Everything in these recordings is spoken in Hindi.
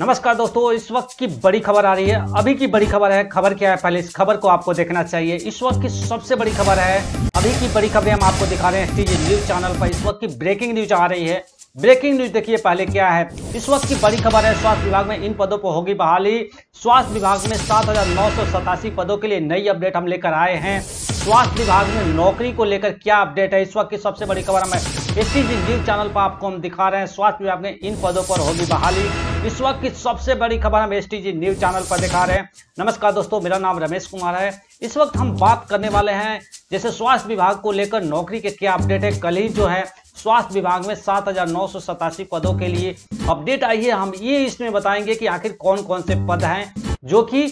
नमस्कार दोस्तों इस वक्त की बड़ी खबर आ रही है अभी की बड़ी खबर है खबर क्या है पहले इस खबर को आपको देखना चाहिए इस वक्त की सबसे बड़ी खबर है अभी की बड़ी खबरें हम आपको दिखा रहे हैं न्यूज चैनल पर इस वक्त की ब्रेकिंग न्यूज आ रही है ब्रेकिंग न्यूज देखिए पहले क्या है इस वक्त की बड़ी खबर है स्वास्थ्य विभाग में इन पदों पर होगी बहाली स्वास्थ्य विभाग में सात पदों के लिए नई अपडेट हम लेकर आए हैं स्वास्थ्य विभाग में नौकरी को लेकर क्या अपडेट है इस वक्त की सबसे बड़ी खबर हमें इसी न्यूज चैनल पर आपको हम दिखा रहे हैं स्वास्थ्य विभाग में इन पदों पर होगी बहाली इस वक्त की सबसे बड़ी खबर हम एस न्यूज चैनल पर दिखा रहे हैं नमस्कार दोस्तों मेरा नाम रमेश कुमार है इस वक्त हम बात करने वाले हैं जैसे स्वास्थ्य विभाग को लेकर नौकरी के क्या अपडेट है कल ही जो है स्वास्थ्य विभाग में सात पदों के लिए अपडेट आई है हम ये इसमें बताएंगे कि आखिर कौन कौन से पद हैं जो कि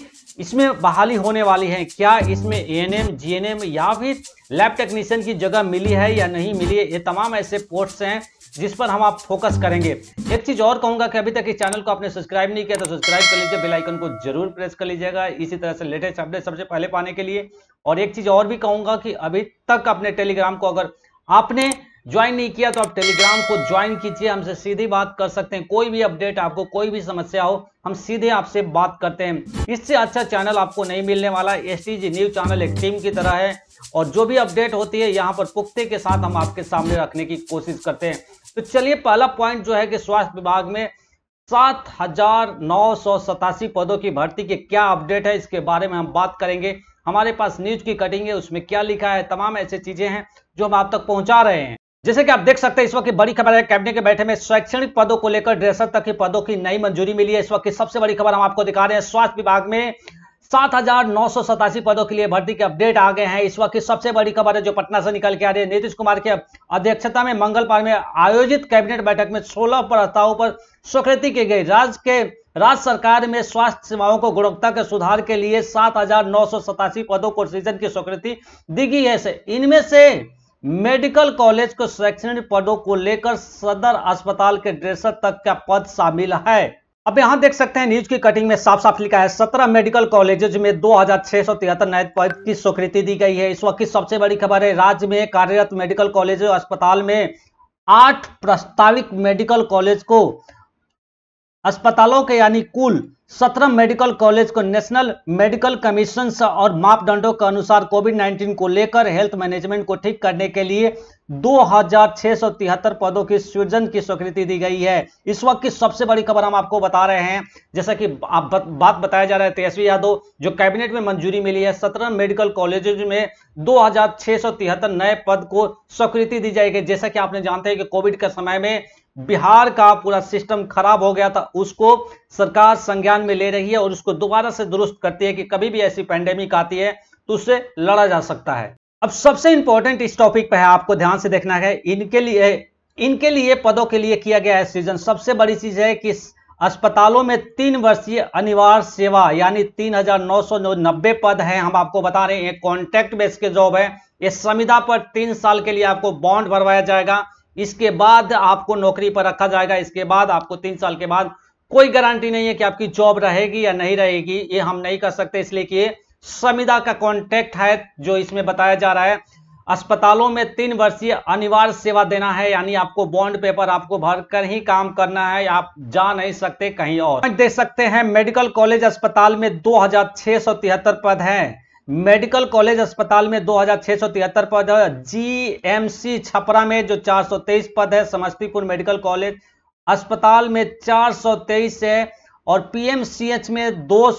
इसमें बहाली होने वाली है क्या इसमें एन एम या फिर लैब टेक्नीशियन की जगह मिली है या नहीं मिली है ये तमाम ऐसे पोस्ट्स हैं जिस पर हम आप फोकस करेंगे एक चीज और कहूंगा कि अभी तक इस चैनल को आपने सब्सक्राइब नहीं किया तो सब्सक्राइब कर लीजिए बेल आइकन को जरूर प्रेस कर लीजिएगा इसी तरह से लेटेस्ट अपडेट सबसे पहले पाने के लिए और एक चीज और भी कहूंगा कि अभी तक अपने टेलीग्राम को अगर आपने ज्वाइन नहीं किया तो आप टेलीग्राम को ज्वाइन कीजिए हमसे सीधी बात कर सकते हैं कोई भी अपडेट आपको कोई भी समस्या हो हम सीधे आपसे बात करते हैं इससे अच्छा चैनल आपको नहीं मिलने वाला एस न्यूज चैनल एक टीम की तरह है और जो भी अपडेट होती है यहाँ पर पुख्ते के साथ हम आपके सामने रखने की कोशिश करते हैं तो चलिए पहला पॉइंट जो है कि स्वास्थ्य विभाग में सात हजार नौ सौ सतासी पदों की भर्ती के क्या अपडेट है इसके बारे में हम बात करेंगे हमारे पास न्यूज की कटिंग है उसमें क्या लिखा है तमाम ऐसी चीजें हैं जो हम आप तक पहुंचा रहे हैं जैसे कि आप देख सकते हैं इस वक्त की बड़ी खबर है कैबिनेट के बैठे में शैक्षणिक पदों को लेकर ड्रेसर तक के पदों की नई मंजूरी मिली है इस वक्त की सबसे बड़ी खबर हम आपको दिखा रहे हैं स्वास्थ्य विभाग में सात हजार नौ सौ सतासी पदों के लिए भर्ती के अपडेट आ गए हैं इस वक्त की सबसे बड़ी खबर है जो पटना से निकल के आ रही है नीतीश कुमार के अध्यक्षता में मंगलवार में आयोजित कैबिनेट बैठक में सोलह प्रस्तावों पर स्वीकृति की गई राज्य के राज्य सरकार में स्वास्थ्य सेवाओं को गुणवत्ता के सुधार के लिए सात पदों को सीजन की स्वीकृति दी गई है इनमें से मेडिकल कॉलेज को शैक्षणिक पदों को लेकर सदर अस्पताल के ड्रेसर तक का पद शामिल है अब यहां देख सकते हैं न्यूज की कटिंग में साफ साफ लिखा है सत्रह मेडिकल कॉलेजेज में दो हजार नए पद की स्वीकृति दी गई है इस वक्त की सबसे बड़ी खबर है राज्य में कार्यरत मेडिकल कॉलेज अस्पताल में आठ प्रस्तावित मेडिकल कॉलेज को अस्पतालों के यानी कुल सत्रह मेडिकल कॉलेज को नेशनल मेडिकल कमीशन और मापदंडों के अनुसार कोविड 19 को लेकर हेल्थ मैनेजमेंट को ठीक करने के लिए दो पदों की सृजन की स्वीकृति दी गई है इस वक्त की सबसे बड़ी खबर हम आपको बता रहे हैं जैसा कि आप बात बताया जा रहा है तेजस्वी यादव जो कैबिनेट में मंजूरी मिली है सत्रह मेडिकल कॉलेज में दो नए पद को स्वीकृति दी जाएगी जैसा कि आपने जानते हैं कि कोविड के समय में बिहार का पूरा सिस्टम खराब हो गया था उसको सरकार संज्ञान में ले रही है और उसको दोबारा से दुरुस्त करती है कि कभी भी ऐसी पैंडेमिक आती है तो उससे लड़ा जा सकता है अब सबसे इंपॉर्टेंट इस टॉपिक पर है आपको ध्यान से देखना है इनके लिए इनके लिए पदों के लिए किया गया है सृजन सबसे बड़ी चीज है कि अस्पतालों में तीन वर्षीय अनिवार्य सेवा यानी तीन हजार नौ सौ नब्बे पद हैं हम आपको बता रहे हैं कॉन्ट्रैक्ट बेस के जॉब है इस संविदा पर तीन साल के लिए आपको बॉन्ड भरवाया जाएगा इसके बाद आपको नौकरी पर रखा जाएगा इसके बाद आपको तीन साल के बाद कोई गारंटी नहीं है कि आपकी जॉब रहेगी या नहीं रहेगी ये हम नहीं कर सकते इसलिए कि संविदा का कॉन्ट्रैक्ट है जो इसमें बताया जा रहा है अस्पतालों में तीन वर्षीय अनिवार्य सेवा देना है यानी आपको बॉन्ड पेपर आपको भर कर ही काम करना है आप जा नहीं सकते कहीं और देख सकते हैं मेडिकल कॉलेज अस्पताल में दो पद हैं मेडिकल कॉलेज अस्पताल में दो पद है जीएमसी छपरा में जो 423 पद है समस्तीपुर मेडिकल कॉलेज अस्पताल में 423 है और पीएमसीएच में दो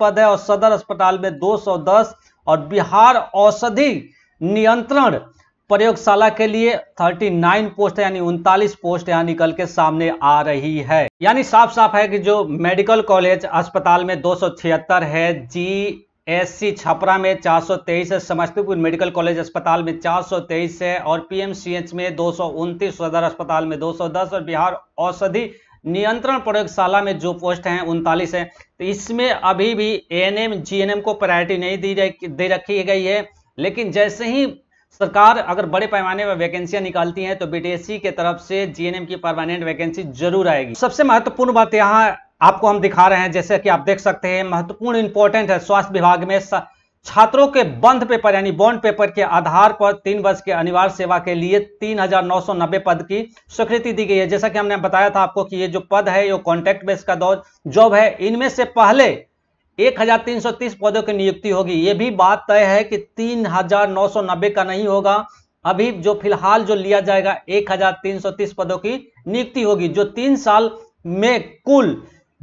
पद है और सदर अस्पताल में 210 और बिहार औषधि नियंत्रण प्रयोगशाला के लिए 39 पोस्ट यानी उनतालीस पोस्ट यहाँ निकल के सामने आ रही है यानी साफ साफ है कि जो मेडिकल कॉलेज अस्पताल में दो है जी एससी छपरा में 423 है समस्तीपुर मेडिकल कॉलेज अस्पताल में 423 है और पीएमसीएच में दो सदर अस्पताल में 210 और बिहार औषधि नियंत्रण प्रयोगशाला में जो पोस्ट हैं उनतालीस है तो इसमें अभी भी एएनएम जीएनएम को प्रायोरिटी नहीं दी दे रखी गई है लेकिन जैसे ही सरकार अगर बड़े पैमाने पर वैकेंसियां निकालती हैं तो बीटीएससी के तरफ से जीएनएम की परमानेंट वैकेंसी जरूर आएगी सबसे महत्वपूर्ण बात यहाँ आपको हम दिखा रहे हैं जैसे कि आप देख सकते हैं महत्वपूर्ण इंपॉर्टेंट है स्वास्थ्य विभाग में छात्रों के बंद पेपर यानी बॉन्ड पेपर के आधार पर तीन वर्ष के अनिवार्य सेवा के लिए 3,990 पद की स्वीकृति दी गई है जैसा कि हमने बताया था आपको कि ये जो पद है ये कॉन्ट्रैक्ट बेस का दौर जॉब है इनमें से पहले 1,330 पदों की नियुक्ति होगी ये भी बात तय है कि 3,990 का नहीं होगा अभी जो फिलहाल जो लिया जाएगा तीस पदों की नियुक्ति होगी जो तीन साल में कुल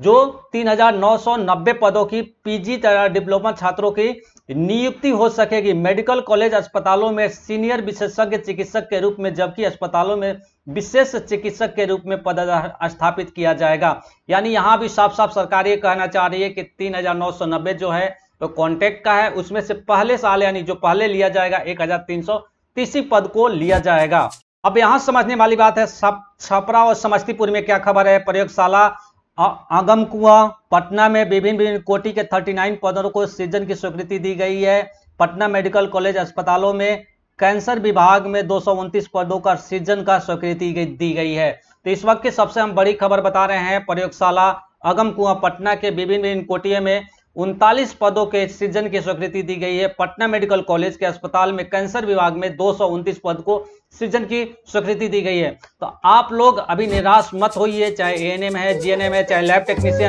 जो 3,990 पदों की पीजी डिप्लोमा छात्रों की नियुक्ति हो सकेगी मेडिकल कॉलेज अस्पतालों में सीनियर विशेषज्ञ चिकित्सक के रूप में जबकि अस्पतालों में विशेष चिकित्सक के रूप में पद स्थापित किया जाएगा यानी यहाँ भी साफ साफ सरकार ये कहना चाह रही है कि 3,990 जो है तो कॉन्ट्रैक्ट का है उसमें से पहले साल यानी जो पहले लिया जाएगा एक तीस पद को लिया जाएगा अब यहाँ समझने वाली बात है छपरा और समस्तीपुर में क्या खबर है प्रयोगशाला आगम कुआ पटना में विभिन्न विभिन्न कोटि के 39 पदों को सीजन की स्वीकृति दी गई है पटना मेडिकल कॉलेज अस्पतालों में कैंसर विभाग में दो पदों का सीजन का स्वीकृति दी गई है तो इस वक्त की सबसे हम बड़ी खबर बता रहे हैं प्रयोगशाला अगम कुआ पटना के विभिन्न विभिन्न कोटिया में उनतालीस पदों के सृजन की स्वीकृति दी गई है पटना मेडिकल कॉलेज के अस्पताल में कैंसर विभाग में दो पद को सृजन की स्वीकृति दी गई है तो आप लोग अभी निराश मत होइए चाहे एएनएम है जीएनएम है चाहे लैब टेक्नीशियन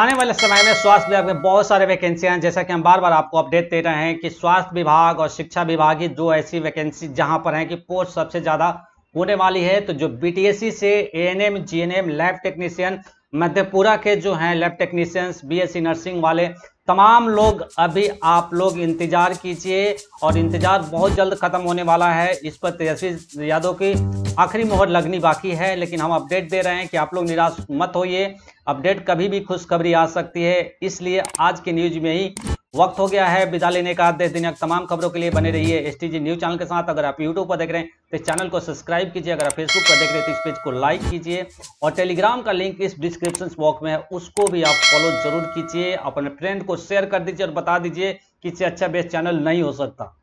आने वाले समय में स्वास्थ्य विभाग में बहुत सारे वैकेंसियां हैं जैसा कि हम बार बार आपको अपडेट दे रहे हैं कि स्वास्थ्य विभाग और शिक्षा विभाग की जो ऐसी वैकेंसी जहां पर है कि पोस्ट सबसे ज्यादा होने वाली है तो जो BSc ANM GNM lab technician Madhepura के जो हैं लैब टेक्नीशियंस बीएससी नर्सिंग वाले तमाम लोग अभी आप लोग इंतज़ार कीजिए और इंतज़ार बहुत जल्द ख़त्म होने वाला है इस पर तेजस्वी यादव की आखिरी मोहर लगनी बाकी है लेकिन हम अपडेट दे रहे हैं कि आप लोग निराश मत होइए अपडेट कभी भी खुशखबरी आ सकती है इसलिए आज की न्यूज में ही वक्त हो गया है विदा लेने का देश दुनिया तमाम खबरों के लिए बने रहिए एस टी न्यूज चैनल के साथ अगर आप यूट्यूब पर देख रहे हैं तो चैनल को सब्सक्राइब कीजिए अगर आप फेसबुक पर देख रहे हैं तो इस पेज को लाइक कीजिए और टेलीग्राम का लिंक इस डिस्क्रिप्शन बॉक्स में है उसको भी आप फॉलो जरूर कीजिए अपने फ्रेंड को शेयर कर दीजिए और बता दीजिए कि इससे अच्छा बेस्ट चैनल नहीं हो सकता